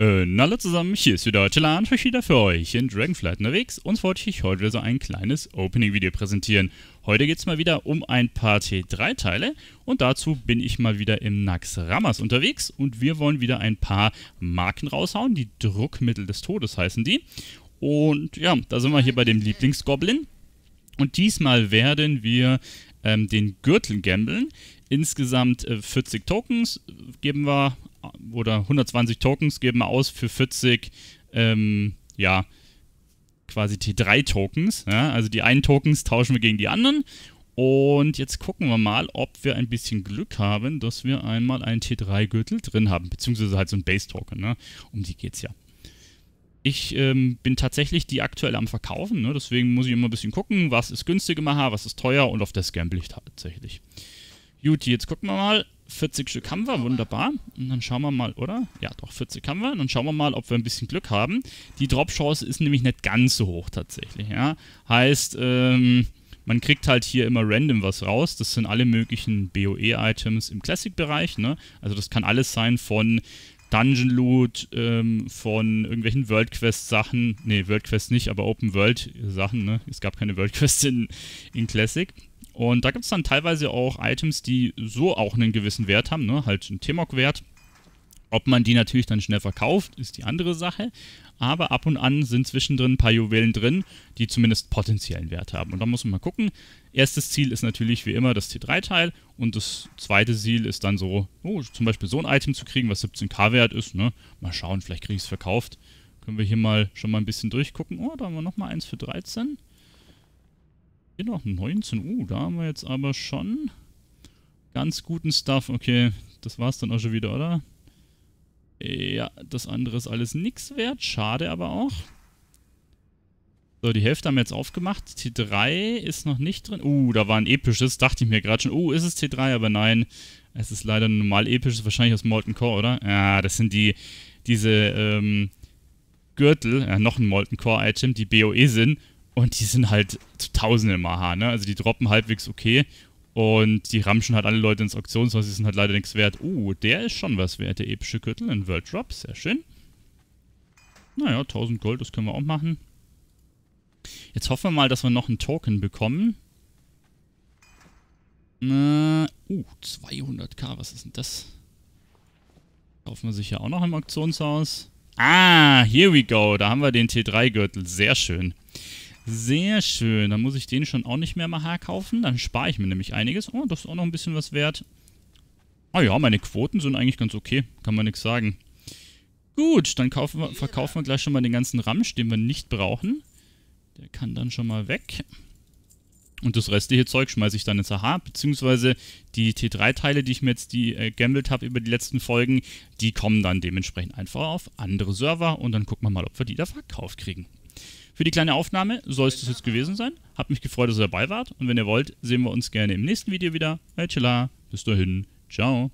hallo äh, zusammen, hier ist wieder Chelan und wieder für euch in Dragonflight unterwegs und wollte ich heute so ein kleines Opening-Video präsentieren. Heute geht es mal wieder um ein paar T3-Teile und dazu bin ich mal wieder im Nax Ramas unterwegs und wir wollen wieder ein paar Marken raushauen, die Druckmittel des Todes heißen die. Und ja, da sind wir hier bei dem Lieblingsgoblin. Und diesmal werden wir ähm, den Gürtel gambeln. Insgesamt äh, 40 Tokens geben wir, oder 120 Tokens geben wir aus für 40, ähm, ja, quasi T3-Tokens. Ja? Also die einen Tokens tauschen wir gegen die anderen. Und jetzt gucken wir mal, ob wir ein bisschen Glück haben, dass wir einmal einen T3-Gürtel drin haben. Beziehungsweise halt so einen Base-Token. Ne? Um die geht's ja. Ich ähm, bin tatsächlich die aktuell am Verkaufen, ne? deswegen muss ich immer ein bisschen gucken, was ist günstige Macher, was ist teuer und auf das gamble ich tatsächlich. Gut, jetzt gucken wir mal. 40 Stück haben wir, wunderbar. Und dann schauen wir mal, oder? Ja, doch, 40 haben wir. Und dann schauen wir mal, ob wir ein bisschen Glück haben. Die Drop-Chance ist nämlich nicht ganz so hoch tatsächlich, ja. Heißt, ähm, man kriegt halt hier immer random was raus. Das sind alle möglichen BOE-Items im Classic-Bereich, ne? Also das kann alles sein von Dungeon Loot, ähm, von irgendwelchen World Quest Sachen, nee, World Quest nicht, aber Open World Sachen, ne? Es gab keine World Quest in, in Classic. Und da gibt es dann teilweise auch Items, die so auch einen gewissen Wert haben, ne? Halt einen Temok-Wert ob man die natürlich dann schnell verkauft, ist die andere Sache. Aber ab und an sind zwischendrin ein paar Juwelen drin, die zumindest potenziellen Wert haben. Und da muss man mal gucken. Erstes Ziel ist natürlich wie immer das T3-Teil. Und das zweite Ziel ist dann so, oh, zum Beispiel so ein Item zu kriegen, was 17k wert ist. Ne? Mal schauen, vielleicht kriege ich es verkauft. Können wir hier mal schon mal ein bisschen durchgucken. Oh, da haben wir nochmal eins für 13. Hier noch 19. Uh, da haben wir jetzt aber schon ganz guten Stuff. Okay, das war es dann auch schon wieder, oder? Ja, das andere ist alles nichts wert. Schade aber auch. So, die Hälfte haben wir jetzt aufgemacht. T3 ist noch nicht drin. Uh, da war ein episches. Dachte ich mir gerade schon. Uh, ist es T3? Aber nein. Es ist leider ein normal episches. Wahrscheinlich aus Molten Core, oder? Ja, das sind die, diese, ähm, Gürtel. Ja, noch ein Molten Core-Item, die BOE sind. Und die sind halt zu Tausenden im AHA, ne? Also die droppen halbwegs okay. Und die ramschen halt alle Leute ins Auktionshaus, die sind halt leider nichts wert. Uh, der ist schon was wert, der epische Gürtel in World Drop, sehr schön. Naja, 1000 Gold, das können wir auch machen. Jetzt hoffen wir mal, dass wir noch einen Token bekommen. Äh, uh, 200k, was ist denn das? Kaufen wir sicher auch noch im Auktionshaus. Ah, here we go, da haben wir den T3-Gürtel, sehr schön. Sehr schön. Dann muss ich den schon auch nicht mehr mal kaufen. Dann spare ich mir nämlich einiges. Oh, das ist auch noch ein bisschen was wert. Ah ja, meine Quoten sind eigentlich ganz okay. Kann man nichts sagen. Gut, dann wir, verkaufen wir gleich schon mal den ganzen Ramsch, den wir nicht brauchen. Der kann dann schon mal weg. Und das restliche Zeug schmeiße ich dann ins AH, beziehungsweise die T3-Teile, die ich mir jetzt die äh, gambelt habe über die letzten Folgen, die kommen dann dementsprechend einfach auf andere Server und dann gucken wir mal, ob wir die da verkauft kriegen. Für die kleine Aufnahme soll es das jetzt gewesen sein. Habt mich gefreut, dass ihr dabei wart. Und wenn ihr wollt, sehen wir uns gerne im nächsten Video wieder. Hey, Bis dahin. Ciao.